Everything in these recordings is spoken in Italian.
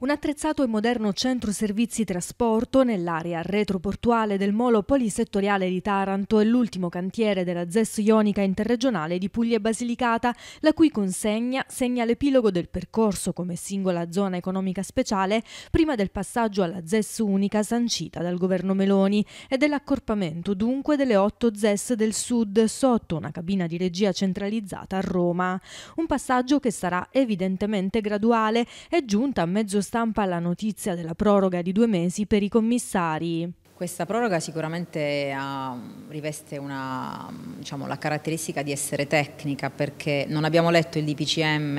Un attrezzato e moderno centro servizi trasporto nell'area retroportuale del molo polisettoriale di Taranto è l'ultimo cantiere della ZES ionica interregionale di Puglia e Basilicata, la cui consegna segna l'epilogo del percorso come singola zona economica speciale prima del passaggio alla ZES unica sancita dal governo Meloni e dell'accorpamento dunque delle otto ZES del Sud sotto una cabina di regia centralizzata a Roma. Un passaggio che sarà evidentemente graduale e giunta a mezzo stampa la notizia della proroga di due mesi per i commissari. Questa proroga sicuramente ha, ah, riveste una, diciamo, la caratteristica di essere tecnica perché non abbiamo letto il DPCM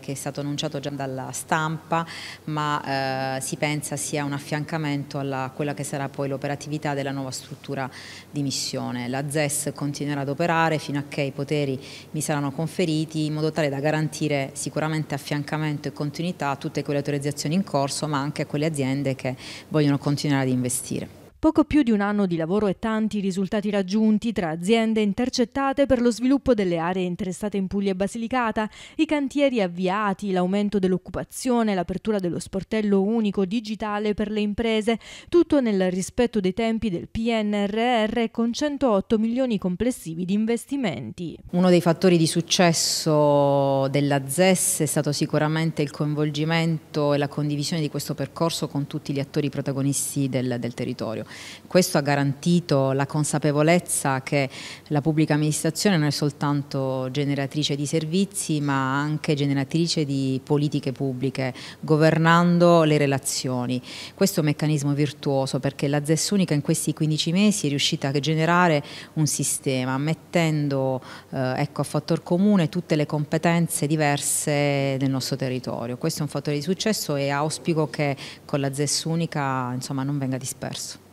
che è stato annunciato già dalla stampa ma eh, si pensa sia un affiancamento a quella che sarà poi l'operatività della nuova struttura di missione. La ZES continuerà ad operare fino a che i poteri mi saranno conferiti in modo tale da garantire sicuramente affiancamento e continuità a tutte quelle autorizzazioni in corso ma anche a quelle aziende che vogliono continuare ad investire. Poco più di un anno di lavoro e tanti risultati raggiunti tra aziende intercettate per lo sviluppo delle aree interessate in Puglia e Basilicata, i cantieri avviati, l'aumento dell'occupazione, l'apertura dello sportello unico digitale per le imprese, tutto nel rispetto dei tempi del PNRR con 108 milioni complessivi di investimenti. Uno dei fattori di successo della ZES è stato sicuramente il coinvolgimento e la condivisione di questo percorso con tutti gli attori protagonisti del, del territorio. Questo ha garantito la consapevolezza che la pubblica amministrazione non è soltanto generatrice di servizi ma anche generatrice di politiche pubbliche, governando le relazioni. Questo è un meccanismo virtuoso perché la ZES unica in questi 15 mesi è riuscita a generare un sistema mettendo eh, ecco, a fattor comune tutte le competenze diverse del nostro territorio. Questo è un fattore di successo e auspico che con la ZES unica insomma, non venga disperso.